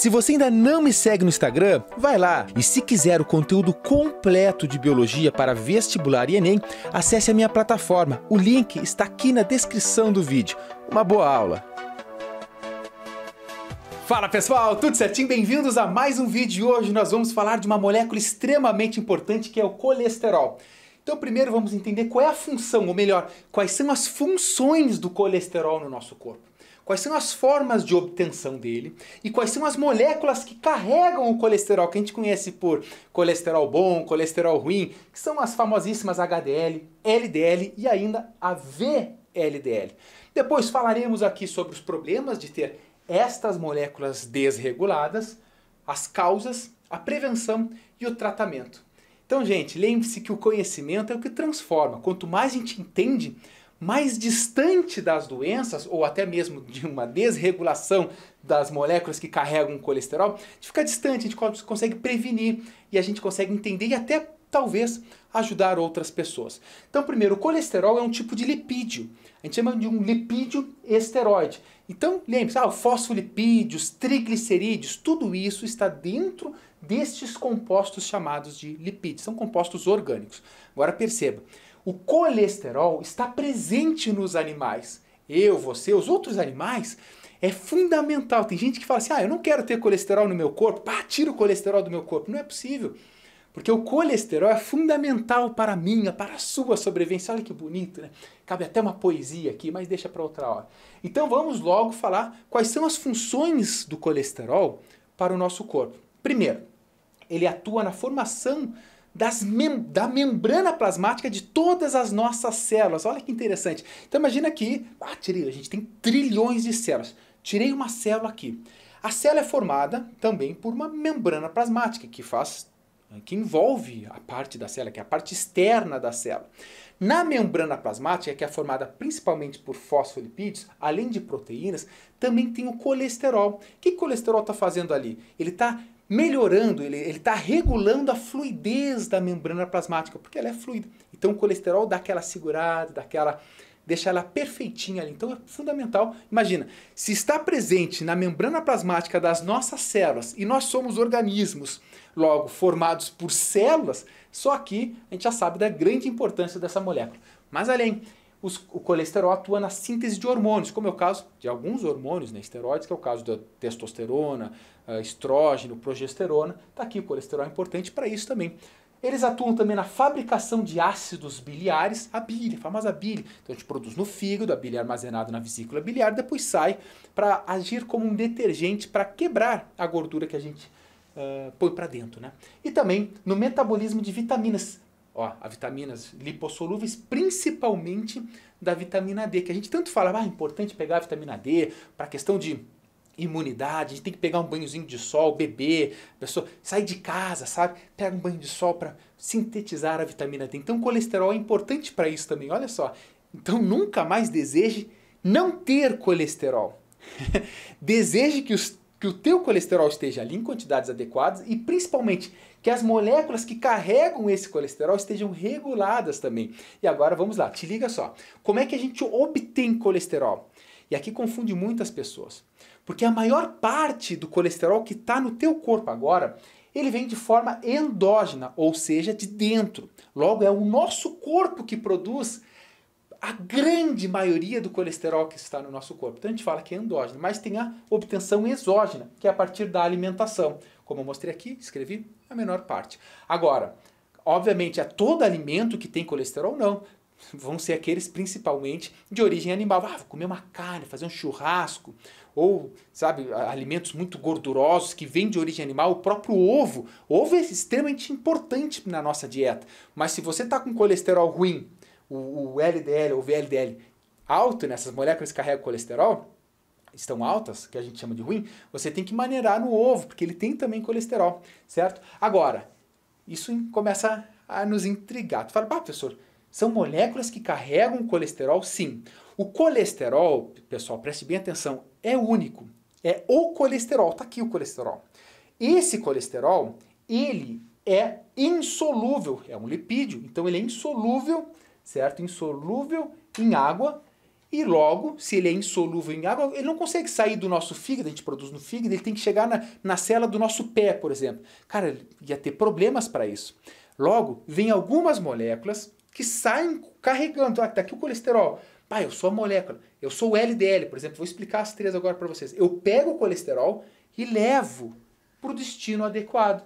Se você ainda não me segue no Instagram, vai lá. E se quiser o conteúdo completo de biologia para vestibular e Enem, acesse a minha plataforma. O link está aqui na descrição do vídeo. Uma boa aula! Fala pessoal, tudo certinho? Bem-vindos a mais um vídeo e hoje nós vamos falar de uma molécula extremamente importante que é o colesterol. Então, primeiro vamos entender qual é a função, ou melhor, quais são as funções do colesterol no nosso corpo quais são as formas de obtenção dele e quais são as moléculas que carregam o colesterol, que a gente conhece por colesterol bom, colesterol ruim, que são as famosíssimas HDL, LDL e ainda a VLDL. Depois falaremos aqui sobre os problemas de ter estas moléculas desreguladas, as causas, a prevenção e o tratamento. Então, gente, lembre-se que o conhecimento é o que transforma. Quanto mais a gente entende, mais distante das doenças, ou até mesmo de uma desregulação das moléculas que carregam o colesterol, a gente fica distante, a gente consegue prevenir e a gente consegue entender e até talvez ajudar outras pessoas. Então, primeiro, o colesterol é um tipo de lipídio. A gente chama de um lipídio esteroide. Então, lembre-se, ah, fosfolipídios, triglicerídeos, tudo isso está dentro destes compostos chamados de lipídios. São compostos orgânicos. Agora perceba, o colesterol está presente nos animais. Eu, você, os outros animais, é fundamental. Tem gente que fala assim: ah, eu não quero ter colesterol no meu corpo, pá, tira o colesterol do meu corpo. Não é possível. Porque o colesterol é fundamental para a minha, para a sua sobrevivência. Olha que bonito, né? Cabe até uma poesia aqui, mas deixa para outra hora. Então vamos logo falar quais são as funções do colesterol para o nosso corpo. Primeiro, ele atua na formação mem da membrana plasmática de todas as nossas células. Olha que interessante. Então imagina aqui, ah, tirei, a gente tem trilhões de células. Tirei uma célula aqui. A célula é formada também por uma membrana plasmática que faz que envolve a parte da célula, que é a parte externa da célula. Na membrana plasmática, que é formada principalmente por fosfolipídios, além de proteínas, também tem o colesterol. O que o colesterol está fazendo ali? Ele está melhorando, ele está regulando a fluidez da membrana plasmática, porque ela é fluida. Então o colesterol dá aquela segurada, dá aquela, deixa ela perfeitinha ali. Então é fundamental. Imagina, se está presente na membrana plasmática das nossas células e nós somos organismos, logo formados por células, só que a gente já sabe da grande importância dessa molécula. Mas além, os, o colesterol atua na síntese de hormônios, como é o caso de alguns hormônios, né, esteroides, que é o caso da testosterona, eh, estrógeno, progesterona. Está aqui o colesterol é importante para isso também. Eles atuam também na fabricação de ácidos biliares, a bile, a famosa bile. Então a gente produz no fígado, a bile é armazenada na vesícula biliar, depois sai para agir como um detergente para quebrar a gordura que a gente uh, põe para dentro. Né? E também no metabolismo de vitaminas, Ó, a vitaminas lipossolúveis, principalmente da vitamina D, que a gente tanto fala, ah, é importante pegar a vitamina D para questão de imunidade, a gente tem que pegar um banhozinho de sol, beber, pessoa sai de casa, sabe? Pega um banho de sol para sintetizar a vitamina D. Então, colesterol é importante para isso também. Olha só. Então, nunca mais deseje não ter colesterol. deseje que os que o teu colesterol esteja ali em quantidades adequadas e principalmente que as moléculas que carregam esse colesterol estejam reguladas também. E agora vamos lá, te liga só. Como é que a gente obtém colesterol? E aqui confunde muitas pessoas, porque a maior parte do colesterol que está no teu corpo agora, ele vem de forma endógena, ou seja, de dentro. Logo é o nosso corpo que produz a grande maioria do colesterol que está no nosso corpo. Então a gente fala que é endógeno, mas tem a obtenção exógena, que é a partir da alimentação. Como eu mostrei aqui, escrevi a menor parte. Agora, obviamente, é todo alimento que tem colesterol? Não. Vão ser aqueles principalmente de origem animal. Ah, vou comer uma carne, fazer um churrasco, ou, sabe, alimentos muito gordurosos que vêm de origem animal, o próprio ovo. Ovo é extremamente importante na nossa dieta. Mas se você está com colesterol ruim, o, o LDL ou VLDL alto, né, moléculas que carregam colesterol, estão altas, que a gente chama de ruim, você tem que maneirar no ovo, porque ele tem também colesterol, certo? Agora, isso começa a nos intrigar. Tu fala, pá, professor, são moléculas que carregam colesterol, sim. O colesterol, pessoal, preste bem atenção, é único. É o colesterol, tá aqui o colesterol. Esse colesterol, ele é insolúvel, é um lipídio, então ele é insolúvel certo? Insolúvel em água e logo, se ele é insolúvel em água, ele não consegue sair do nosso fígado, a gente produz no fígado, ele tem que chegar na, na célula do nosso pé, por exemplo. Cara, ia ter problemas para isso. Logo, vem algumas moléculas que saem carregando. Ah, tá aqui o colesterol. Pai, eu sou a molécula. Eu sou o LDL, por exemplo. Vou explicar as três agora para vocês. Eu pego o colesterol e levo para o destino adequado.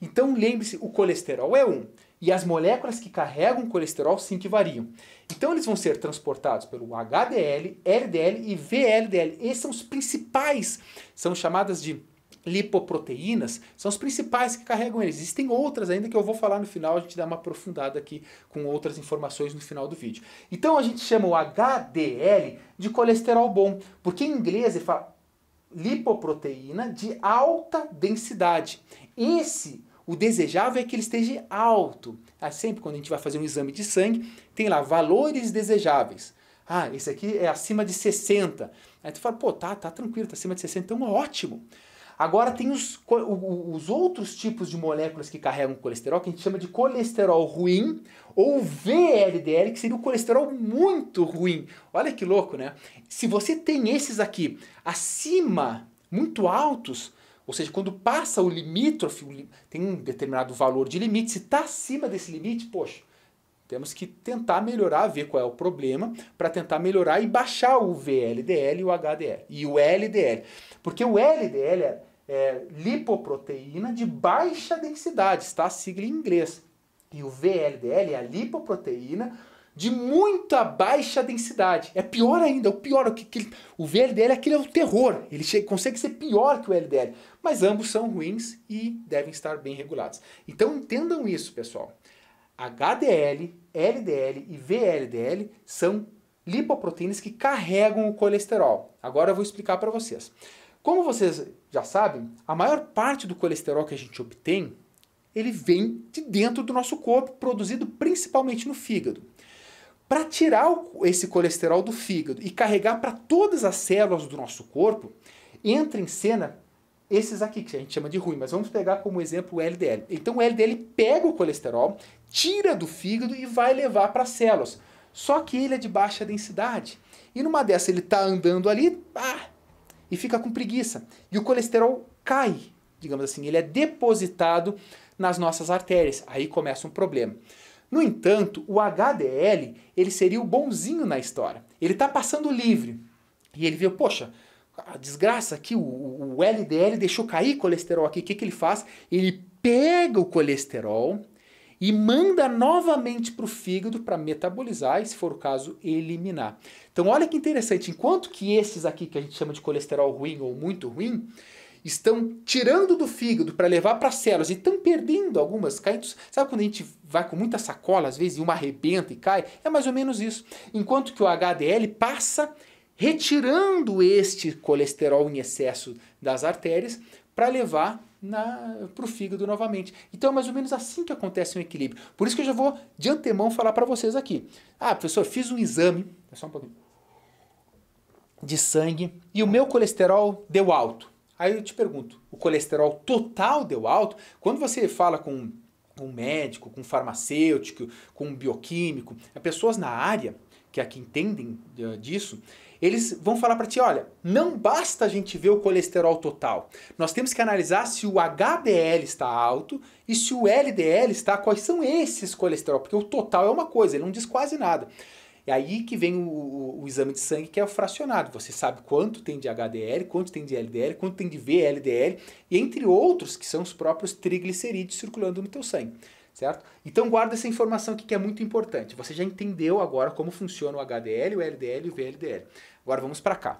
Então lembre-se, o colesterol é um e as moléculas que carregam colesterol sim que variam. Então eles vão ser transportados pelo HDL, LDL e VLDL. Esses são os principais, são chamadas de lipoproteínas, são os principais que carregam eles. Existem outras ainda que eu vou falar no final, a gente dá uma aprofundada aqui com outras informações no final do vídeo. Então a gente chama o HDL de colesterol bom, porque em inglês ele fala lipoproteína de alta densidade. Esse o desejável é que ele esteja alto. Ah, sempre quando a gente vai fazer um exame de sangue, tem lá valores desejáveis. Ah, esse aqui é acima de 60. Aí tu fala, pô, tá, tá tranquilo, tá acima de 60, então ótimo. Agora tem os, os outros tipos de moléculas que carregam colesterol, que a gente chama de colesterol ruim ou VLDL, que seria o colesterol muito ruim. Olha que louco, né? Se você tem esses aqui acima, muito altos, ou seja, quando passa o limítrofe, tem um determinado valor de limite, se está acima desse limite, poxa, temos que tentar melhorar, ver qual é o problema, para tentar melhorar e baixar o VLDL e o HDL. E o LDL. Porque o LDL é, é lipoproteína de baixa densidade, está a sigla em inglês. E o VLDL é a lipoproteína de muita baixa densidade. É pior ainda, é o pior, o, que, que, o VLDL é aquele é o terror, ele chega, consegue ser pior que o LDL, mas ambos são ruins e devem estar bem regulados. Então entendam isso, pessoal. HDL, LDL e VLDL são lipoproteínas que carregam o colesterol. Agora eu vou explicar para vocês. Como vocês já sabem, a maior parte do colesterol que a gente obtém, ele vem de dentro do nosso corpo, produzido principalmente no fígado para tirar esse colesterol do fígado e carregar para todas as células do nosso corpo, entra em cena esses aqui, que a gente chama de ruim, mas vamos pegar como exemplo o LDL. Então o LDL pega o colesterol, tira do fígado e vai levar para as células. Só que ele é de baixa densidade. E numa dessa ele está andando ali ah, e fica com preguiça. E o colesterol cai, digamos assim, ele é depositado nas nossas artérias. Aí começa um problema. No entanto, o HDL ele seria o bonzinho na história. Ele está passando livre. E ele viu, poxa, a desgraça aqui, o, o LDL deixou cair colesterol aqui. O que, que ele faz? Ele pega o colesterol e manda novamente para o fígado para metabolizar e, se for o caso, eliminar. Então, olha que interessante. Enquanto que esses aqui que a gente chama de colesterol ruim ou muito ruim, estão tirando do fígado para levar para as células e estão perdendo algumas caindo. Sabe quando a gente vai com muita sacola, às vezes, e uma arrebenta e cai? É mais ou menos isso. Enquanto que o HDL passa retirando este colesterol em excesso das artérias para levar para o fígado novamente. Então é mais ou menos assim que acontece um equilíbrio. Por isso que eu já vou de antemão falar para vocês aqui. Ah, professor, fiz um exame, só um pouquinho, de sangue e o meu colesterol deu alto. Aí eu te pergunto, o colesterol total deu alto? Quando você fala com um médico, com um farmacêutico, com um bioquímico, é pessoas na área que aqui é entendem eh, disso, eles vão falar para ti, olha, não basta a gente ver o colesterol total. Nós temos que analisar se o HDL está alto e se o LDL está, quais são esses colesterol, porque o total é uma coisa, ele não diz quase nada. É aí que vem o, o, o, exame de sangue, que é o fracionado. Você sabe quanto tem de HDL, quanto tem de LDL, quanto tem de VLDL, e entre outros, que são os próprios triglicerídeos circulando no teu sangue. Certo? Então guarda essa informação aqui que é muito importante. Você já entendeu agora como funciona o HDL, o LDL e o VLDL. Agora vamos para cá.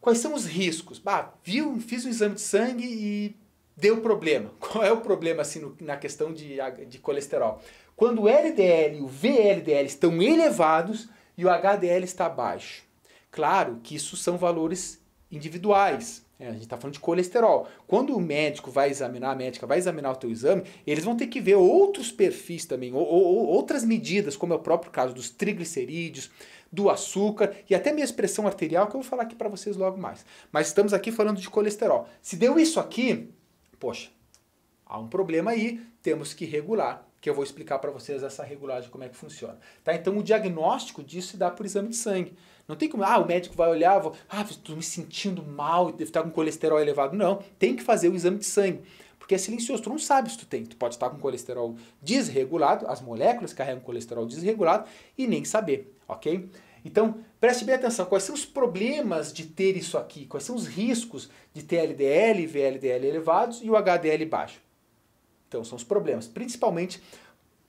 Quais são os riscos? Bah, viu, fiz um exame de sangue e deu problema. Qual é o problema assim, no, na questão de, de colesterol? Quando o LDL e o VLDL estão elevados e o HDL está baixo. Claro que isso são valores individuais. É, a gente está falando de colesterol. Quando o médico vai examinar, a médica vai examinar o teu exame, eles vão ter que ver outros perfis também, ou, ou outras medidas, como é o próprio caso dos triglicerídeos, do açúcar e até minha pressão arterial, que eu vou falar aqui para vocês logo mais. Mas estamos aqui falando de colesterol. Se deu isso aqui, poxa, há um problema aí, temos que regular que eu vou explicar para vocês essa regulagem, como é que funciona. Tá? Então o diagnóstico disso se dá por exame de sangue. Não tem como, ah, o médico vai olhar, vou, ah, estou me sentindo mal, deve estar com colesterol elevado. Não, tem que fazer o exame de sangue. Porque é silencioso, tu não sabe se tu tem. Tu pode estar com colesterol desregulado, as moléculas carregam colesterol desregulado e nem saber, ok? Então, preste bem atenção, quais são os problemas de ter isso aqui? Quais são os riscos de ter LDL e VLDL elevados e o HDL baixo? Então, são os problemas, principalmente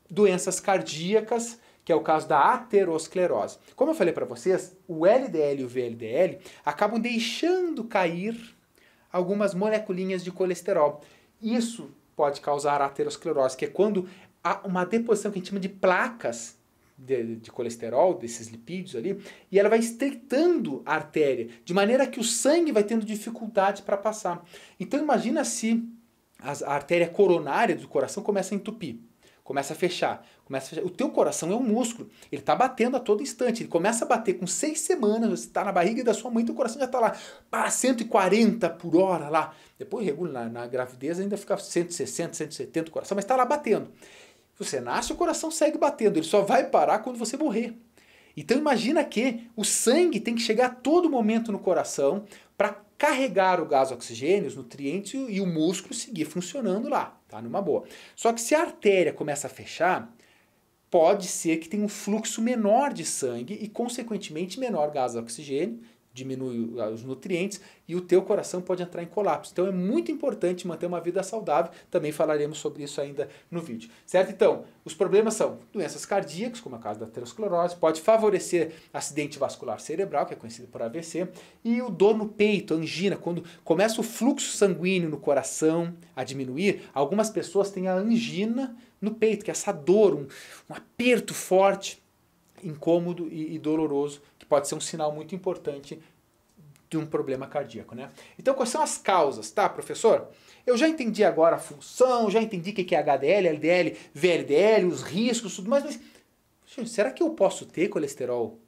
doenças cardíacas, que é o caso da aterosclerose. Como eu falei para vocês, o LDL e o VLDL acabam deixando cair algumas moleculinhas de colesterol. Isso pode causar aterosclerose, que é quando há uma deposição que a gente chama de placas de, de, colesterol, desses lipídios ali, e ela vai estreitando a artéria, de maneira que o sangue vai tendo dificuldade para passar. Então imagina se as, a artéria coronária do coração começa a entupir, começa a fechar, começa a fechar. O teu coração é um músculo, ele está batendo a todo instante, ele começa a bater com seis semanas, você está na barriga da sua mãe, teu coração já está lá, para 140 por hora lá. Depois regula na, na gravidez, ainda fica 160, 170 o coração, mas está lá batendo. Você nasce, o coração segue batendo, ele só vai parar quando você morrer. Então imagina que o sangue tem que chegar a todo momento no coração, para carregar o gás oxigênio, os nutrientes e o músculo seguir funcionando lá, tá? Numa boa. Só que se a artéria começa a fechar, pode ser que tenha um fluxo menor de sangue e, consequentemente, menor gás oxigênio diminui os nutrientes e o teu coração pode entrar em colapso. Então é muito importante manter uma vida saudável, também falaremos sobre isso ainda no vídeo. Certo? Então, os problemas são doenças cardíacas, como a caso da aterosclerose, pode favorecer acidente vascular cerebral, que é conhecido por AVC, e o dor no peito, angina, quando começa o fluxo sanguíneo no coração a diminuir, algumas pessoas têm a angina no peito, que é essa dor, um, um aperto forte, incômodo e, e doloroso pode ser um sinal muito importante de um problema cardíaco, né? Então, quais são as causas, tá, professor? Eu já entendi agora a função, já entendi o que é HDL, LDL, VLDL, os riscos, tudo mais, mas será que eu posso ter colesterol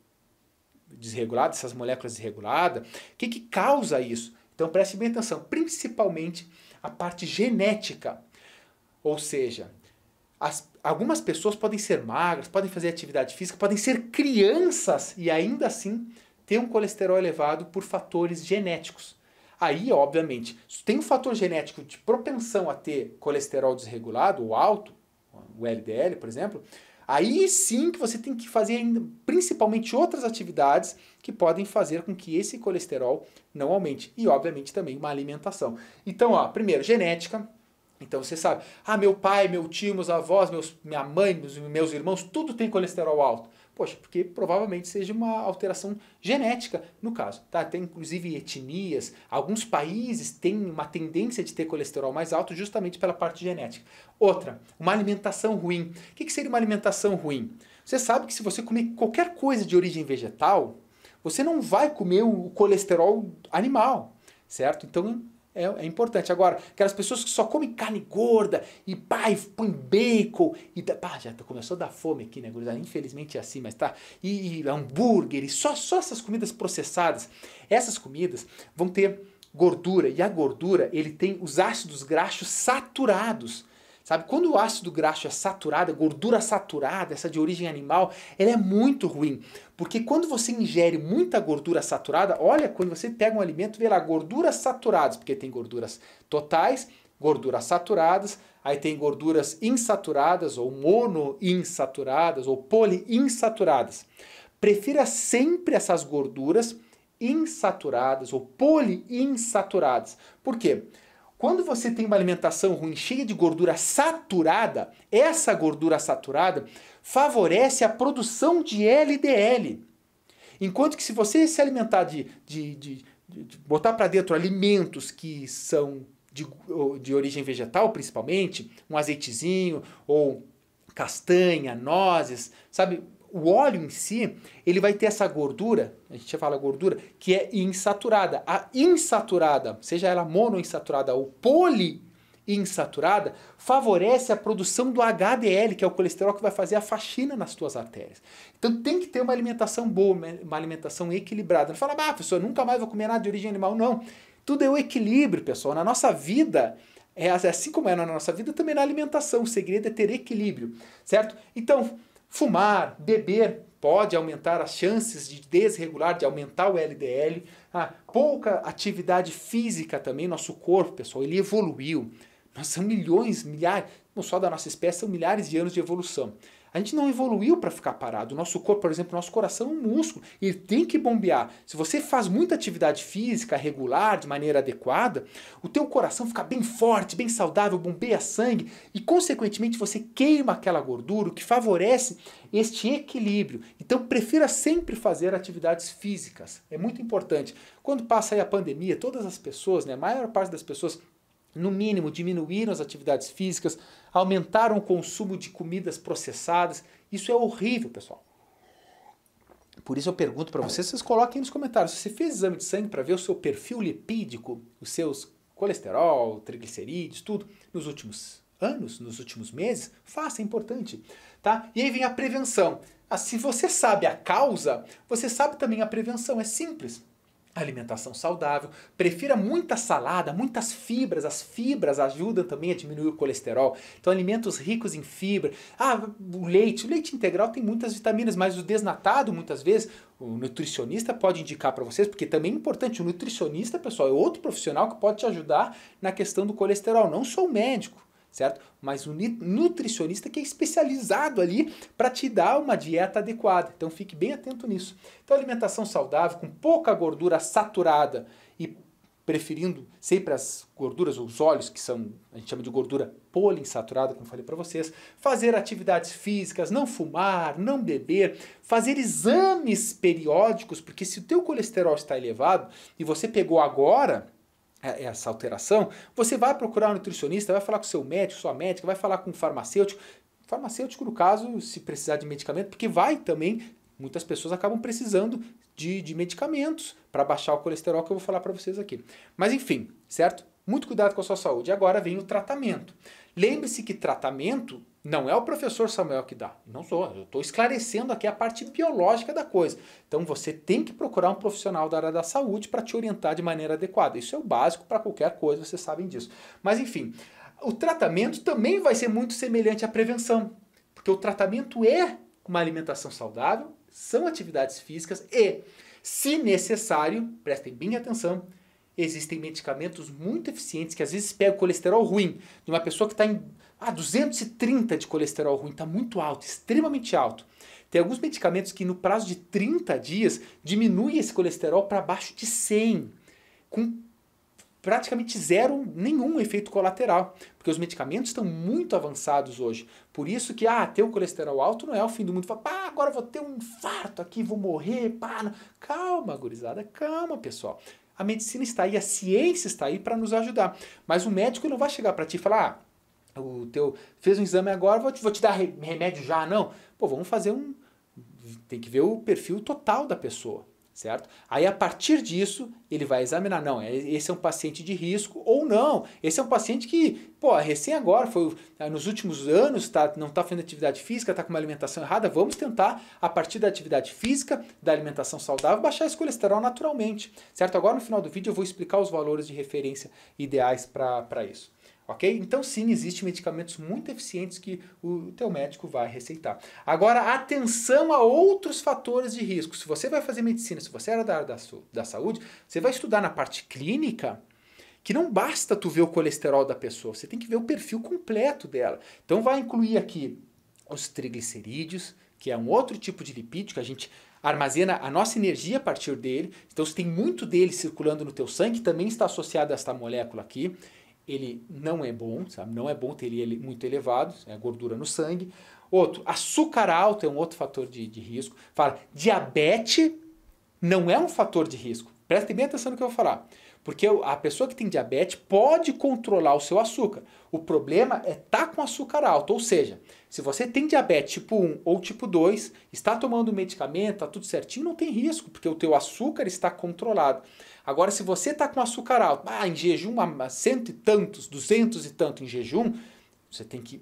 desregulado, essas moléculas desreguladas? O que, que causa isso? Então, preste bem atenção, principalmente a parte genética. Ou seja, as, algumas pessoas podem ser magras, podem fazer atividade física, podem ser crianças e ainda assim ter um colesterol elevado por fatores genéticos. Aí, obviamente, se tem um fator genético de propensão a ter colesterol desregulado ou alto, o LDL, por exemplo, aí sim que você tem que fazer principalmente outras atividades que podem fazer com que esse colesterol não aumente. E, obviamente, também uma alimentação. Então, ó, primeiro, genética, então você sabe, ah, meu pai, meu tio, meus avós, meus, minha mãe, meus, meus irmãos, tudo tem colesterol alto. Poxa, porque provavelmente seja uma alteração genética no caso. Tá? Tem inclusive etnias, alguns países têm uma tendência de ter colesterol mais alto justamente pela parte genética. Outra, uma alimentação ruim. O que, que seria uma alimentação ruim? Você sabe que se você comer qualquer coisa de origem vegetal, você não vai comer o colesterol animal, certo? Então é, é importante. Agora, aquelas pessoas que só comem carne gorda e pá, põe bacon e tá, pá, já tá, começou a dar fome aqui, né, gurizada? Infelizmente é assim, mas tá. E, e hambúrguer, e só, só essas comidas processadas. Essas comidas vão ter gordura e a gordura ele tem os ácidos graxos saturados Sabe, quando o ácido graxo é saturado, a gordura saturada, essa de origem animal, ela é muito ruim. Porque quando você ingere muita gordura saturada, olha, quando você pega um alimento, vê lá gorduras saturadas, porque tem gorduras totais, gorduras saturadas, aí tem gorduras insaturadas ou monoinsaturadas ou poliinsaturadas. Prefira sempre essas gorduras insaturadas ou poliinsaturadas. Por quê? Quando você tem uma alimentação ruim, cheia de gordura saturada, essa gordura saturada favorece a produção de LDL. Enquanto que se você se alimentar de, de, de, de botar para dentro alimentos que são de, de origem vegetal, principalmente, um azeitezinho ou castanha, nozes, sabe? o óleo em si, ele vai ter essa gordura, a gente já fala gordura, que é insaturada. A insaturada, seja ela monoinsaturada ou poliinsaturada, favorece a produção do HDL, que é o colesterol que vai fazer a faxina nas tuas artérias. Então tem que ter uma alimentação boa, uma alimentação equilibrada. Não fala, ah, professor, nunca mais vou comer nada de origem animal. Não. Tudo é o equilíbrio, pessoal. Na nossa vida, é assim como é na nossa vida, também na alimentação. O segredo é ter equilíbrio, certo? Então, Fumar, beber pode aumentar as chances de desregular, de aumentar o LDL. Ah, pouca atividade física também, nosso corpo, pessoal, ele evoluiu. Nós são milhões, milhares, não só da nossa espécie, são milhares de anos de evolução. A gente não evoluiu para ficar parado. O nosso corpo, por exemplo, nosso coração é um músculo. Ele tem que bombear. Se você faz muita atividade física regular, de maneira adequada, o teu coração fica bem forte, bem saudável, bombeia sangue e, consequentemente, você queima aquela gordura, o que favorece este equilíbrio. Então, prefira sempre fazer atividades físicas. É muito importante. Quando passa a pandemia, todas as pessoas, né, a maior parte das pessoas, no mínimo, diminuíram as atividades físicas, aumentaram o consumo de comidas processadas. Isso é horrível, pessoal. Por isso eu pergunto para vocês, vocês coloquem nos comentários. Se você fez exame de sangue para ver o seu perfil lipídico, os seus colesterol, triglicerídeos, tudo, nos últimos anos, nos últimos meses, faça, é importante. Tá? E aí vem a prevenção. Ah, se você sabe a causa, você sabe também a prevenção, é simples alimentação saudável, prefira muita salada, muitas fibras, as fibras ajudam também a diminuir o colesterol. Então alimentos ricos em fibra. Ah, o leite, o leite integral tem muitas vitaminas, mas o desnatado muitas vezes o nutricionista pode indicar para vocês, porque também é importante, o nutricionista, pessoal, é outro profissional que pode te ajudar na questão do colesterol, não sou médico certo? Mas um nutricionista que é especializado ali para te dar uma dieta adequada. Então fique bem atento nisso. Então alimentação saudável com pouca gordura saturada e preferindo sempre as gorduras ou os óleos, que são, a gente chama de gordura poliinsaturada, como falei para vocês, fazer atividades físicas, não fumar, não beber, fazer exames periódicos, porque se o teu colesterol está elevado e você pegou agora, é, é essa alteração, você vai procurar um nutricionista, vai falar com seu médico, sua médica, vai falar com um farmacêutico. Farmacêutico, no caso, se precisar de medicamento, porque vai também, muitas pessoas acabam precisando de, de medicamentos para baixar o colesterol, que eu vou falar para vocês aqui. Mas enfim, certo? Muito cuidado com a sua saúde. Agora vem o tratamento. Lembre-se que tratamento não é o professor Samuel que dá, não sou. Eu estou esclarecendo aqui a parte biológica da coisa. Então você tem que procurar um profissional da área da saúde para te orientar de maneira adequada. Isso é o básico para qualquer coisa, vocês sabem disso. Mas enfim, o tratamento também vai ser muito semelhante à prevenção, porque o tratamento é uma alimentação saudável, são atividades físicas e, se necessário, prestem bem atenção, existem medicamentos muito eficientes que às vezes pegam colesterol ruim de uma pessoa que está em ah, 230 de colesterol ruim, está muito alto, extremamente alto. Tem alguns medicamentos que no prazo de 30 dias diminui esse colesterol para abaixo de 100, com praticamente zero, nenhum efeito colateral, porque os medicamentos estão muito avançados hoje. Por isso que, ah, ter o um colesterol alto não é o fim do mundo. Fala, pá, agora vou ter um infarto aqui, vou morrer, pá. Calma, gurizada, calma, pessoal. A medicina está aí, a ciência está aí para nos ajudar. Mas o médico não vai chegar para ti e falar, ah, o teu fez um exame agora, vou te, vou te dar remédio já, não. Pô, vamos fazer um tem que ver o perfil total da pessoa, certo? Aí a partir disso, ele vai examinar, não, é, esse é um paciente de risco ou não. Esse é um paciente que, pô, recém agora foi ah, nos últimos anos, tá, não está fazendo atividade física, está com uma alimentação errada, vamos tentar a partir da atividade física, da alimentação saudável, baixar esse colesterol naturalmente, certo? Agora no final do vídeo eu vou explicar os valores de referência ideais para isso. Ok? Então, sim, existem medicamentos muito eficientes que o teu médico vai receitar. Agora, atenção a outros fatores de risco. Se você vai fazer medicina, se você era da área da, da saúde, você vai estudar na parte clínica, que não basta tu ver o colesterol da pessoa, você tem que ver o perfil completo dela. Então vai incluir aqui os triglicerídeos, que é um outro tipo de lipídio que a gente armazena a nossa energia a partir dele. Então se tem muito dele circulando no teu sangue, também está associado a esta molécula aqui ele não é bom, sabe? Não é bom ter ele muito elevado, é gordura no sangue. Outro, açúcar alto é um outro fator de, de risco. Fala, diabetes não é um fator de risco. Prestem bem atenção no que eu vou falar. Porque a pessoa que tem diabetes pode controlar o seu açúcar. O problema é estar tá com açúcar alto, ou seja, se você tem diabetes tipo 1 ou tipo 2, está tomando medicamento, está tudo certinho, não tem risco, porque o teu açúcar está controlado. Agora, se você está com açúcar alto, ah, em jejum, cento e tantos, duzentos e tanto em jejum, você tem que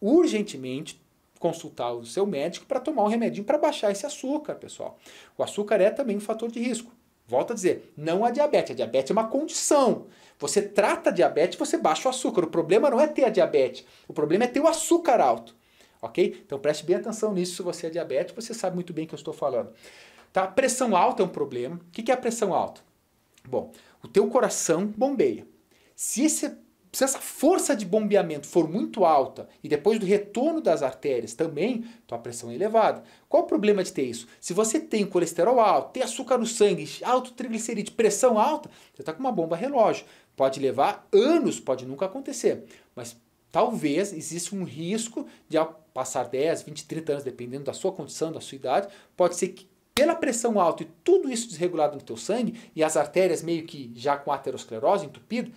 urgentemente consultar o seu médico para tomar um remedinho para baixar esse açúcar, pessoal. O açúcar é também um fator de risco. Volto a dizer, não a diabetes. A diabetes é uma condição. Você trata a diabetes, você baixa o açúcar. O problema não é ter a diabetes. O problema é ter o açúcar alto. Ok? Então preste bem atenção nisso. Se você é diabético, você sabe muito bem o que eu estou falando. Tá? Pressão alta é um problema. O que é a pressão alta? Bom, o teu coração bombeia. Se esse se essa força de bombeamento for muito alta e depois do retorno das artérias também, tua pressão é elevada. Qual o problema de ter isso? Se você tem colesterol alto, tem açúcar no sangue, alto triglicerídeo, pressão alta, você está com uma bomba relógio. Pode levar anos, pode nunca acontecer. Mas talvez exista um risco de ao passar 10, 20, 30 anos, dependendo da sua condição, da sua idade, pode ser que pela pressão alta e tudo isso desregulado no teu sangue e as artérias meio que já com aterosclerose, entupido,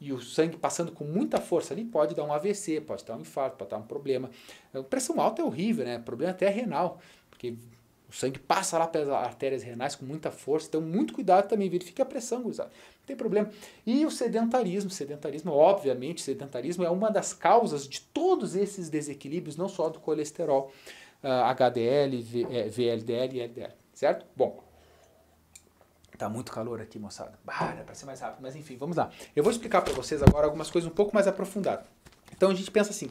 e o sangue passando com muita força ali pode dar um AVC, pode dar um infarto, pode dar um problema. A pressão alta é horrível, né? Problema até renal, porque o sangue passa lá pelas artérias renais com muita força, então muito cuidado também, verifique a pressão, gurizada. Não tem problema. E o sedentarismo, sedentarismo, obviamente, sedentarismo é uma das causas de todos esses desequilíbrios, não só do colesterol, uh, ah, HDL, v, eh, é, VLDL e LDL, certo? Bom, Tá muito calor aqui, moçada. Para para ser mais rápido, mas enfim, vamos lá. Eu vou explicar para vocês agora algumas coisas um pouco mais aprofundadas. Então a gente pensa assim: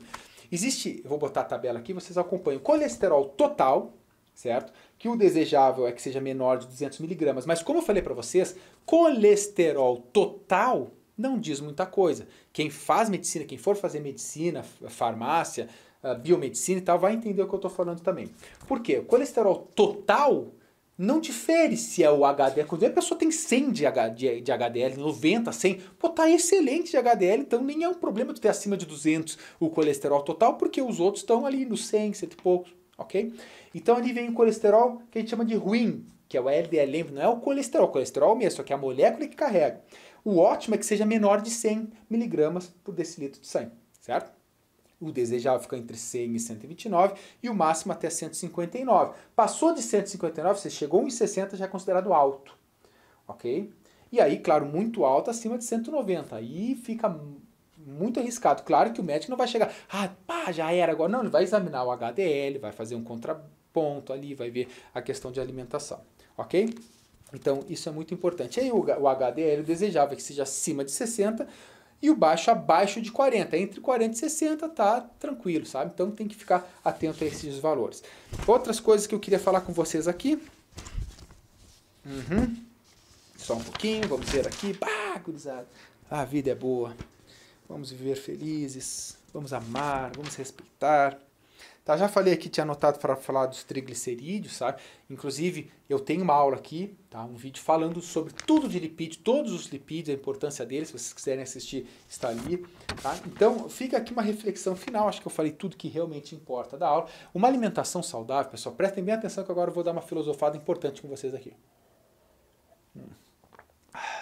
existe, eu vou botar a tabela aqui, vocês acompanham. Colesterol total, certo? Que o desejável é que seja menor de 200 miligramas. Mas como eu falei para vocês, colesterol total não diz muita coisa. Quem faz medicina, quem for fazer medicina, farmácia, ah, biomedicina e tal, vai entender o que eu estou falando também. Por quê? O colesterol total não difere se é o HDL. A pessoa tem 100 de, de HDL, 90, 100. Pô, tá excelente de HDL, então nem é um problema tu ter acima de 200 o colesterol total, porque os outros estão ali no 100, 100 e poucos, ok? Então ali vem o colesterol que a gente chama de ruim, que é o LDL. Lembra, não é o colesterol, o colesterol é mesmo, só que é a molécula que carrega. O ótimo é que seja menor de 100 miligramas por decilitro de sangue, certo? O desejável fica entre 100 e 129 e o máximo até 159. Passou de 159, você chegou em 60 já é considerado alto, ok? E aí, claro, muito alto acima de 190. Aí fica muito arriscado. Claro que o médico não vai chegar, ah, pá, já era agora. Não, ele vai examinar o HDL, vai fazer um contraponto ali, vai ver a questão de alimentação, ok? Então, isso é muito importante. Aí o HDL desejável que seja acima de 60, e o baixo abaixo de 40. É entre 40 e 60 tá tranquilo, sabe? Então tem que ficar atento a esses valores. Outras coisas que eu queria falar com vocês aqui. Uhum. Só um pouquinho, vamos ver aqui. Bah, gurizada. A vida é boa. Vamos viver felizes, vamos amar, vamos respeitar. Tá, já falei aqui, tinha anotado para falar dos triglicerídeos, sabe? Inclusive, eu tenho uma aula aqui, tá? um vídeo falando sobre tudo de lipídio, todos os lipídios, a importância deles, se vocês quiserem assistir, está ali. Tá? Então, fica aqui uma reflexão final, acho que eu falei tudo que realmente importa da aula. Uma alimentação saudável, pessoal, prestem bem atenção que agora eu vou dar uma filosofada importante com vocês aqui. Hum.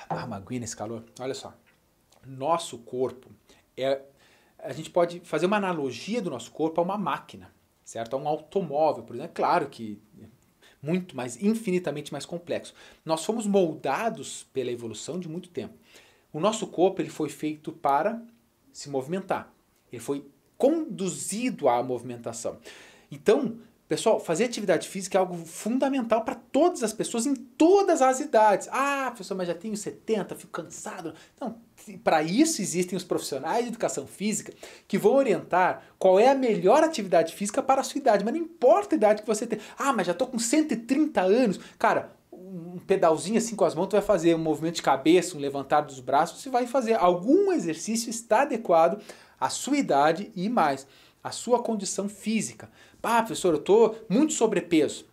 Ah, uma aguinha nesse calor. Olha só, nosso corpo é a gente pode fazer uma analogia do nosso corpo a uma máquina, certo? A um automóvel, por exemplo. É claro que é muito mais, infinitamente mais complexo. Nós fomos moldados pela evolução de muito tempo. O nosso corpo ele foi feito para se movimentar. Ele foi conduzido à movimentação. Então, Pessoal, fazer atividade física é algo fundamental para todas as pessoas em todas as idades. Ah, professor, mas já tenho 70, fico cansado. Não, para isso existem os profissionais de educação física que vão orientar qual é a melhor atividade física para a sua idade, mas não importa a idade que você tem. Ah, mas já estou com 130 anos. Cara, um pedalzinho assim com as mãos, tu vai fazer um movimento de cabeça, um levantar dos braços, você vai fazer algum exercício está adequado à sua idade e mais, à sua condição física. Ah, professor, eu estou muito sobrepeso.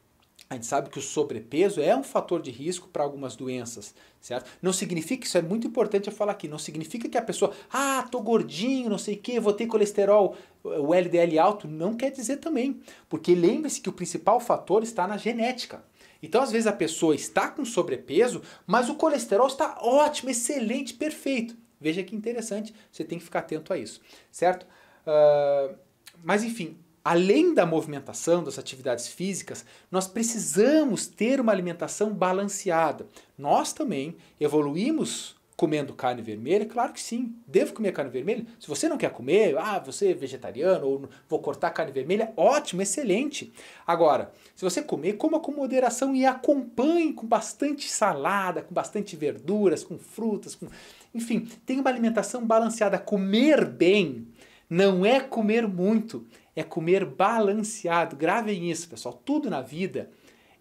A gente sabe que o sobrepeso é um fator de risco para algumas doenças, certo? Não significa, isso é muito importante eu falar aqui, não significa que a pessoa, ah, tô gordinho, não sei o que, vou ter colesterol, o LDL alto, não quer dizer também. Porque lembre-se que o principal fator está na genética. Então, às vezes, a pessoa está com sobrepeso, mas o colesterol está ótimo, excelente, perfeito. Veja que interessante, você tem que ficar atento a isso, certo? Uh, mas enfim, além da movimentação, das atividades físicas, nós precisamos ter uma alimentação balanceada. Nós também evoluímos comendo carne vermelha? Claro que sim. Devo comer carne vermelha? Se você não quer comer, ah, você é vegetariano ou vou cortar carne vermelha, ótimo, excelente. Agora, se você comer, coma com moderação e acompanhe com bastante salada, com bastante verduras, com frutas, com enfim, tenha uma alimentação balanceada. Comer bem não é comer muito, é comer balanceado. Gravem isso, pessoal. Tudo na vida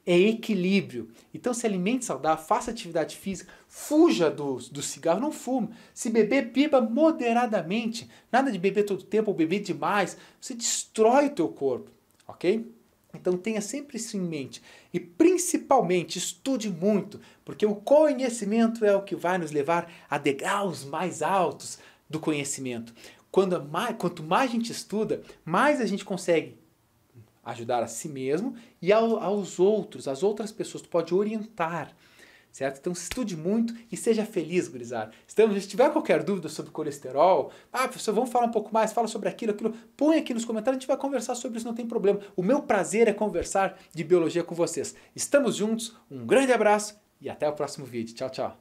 é equilíbrio. Então se alimente saudável, faça atividade física, fuja do, do cigarro, não fume. Se beber, beba moderadamente. Nada de beber todo o tempo ou beber demais. Você destrói o teu corpo, ok? Então tenha sempre isso em mente e principalmente estude muito, porque o conhecimento é o que vai nos levar a degraus mais altos do conhecimento. Quando mais, quanto mais a gente estuda, mais a gente consegue ajudar a si mesmo e ao, aos outros, às outras pessoas. Tu pode orientar, certo? Então estude muito e seja feliz, Grisar estamos se tiver qualquer dúvida sobre colesterol, ah, professor, vamos falar um pouco mais, fala sobre aquilo, aquilo, põe aqui nos comentários, a gente vai conversar sobre isso, não tem problema. O meu prazer é conversar de biologia com vocês. Estamos juntos, um grande abraço e até o próximo vídeo. Tchau, tchau.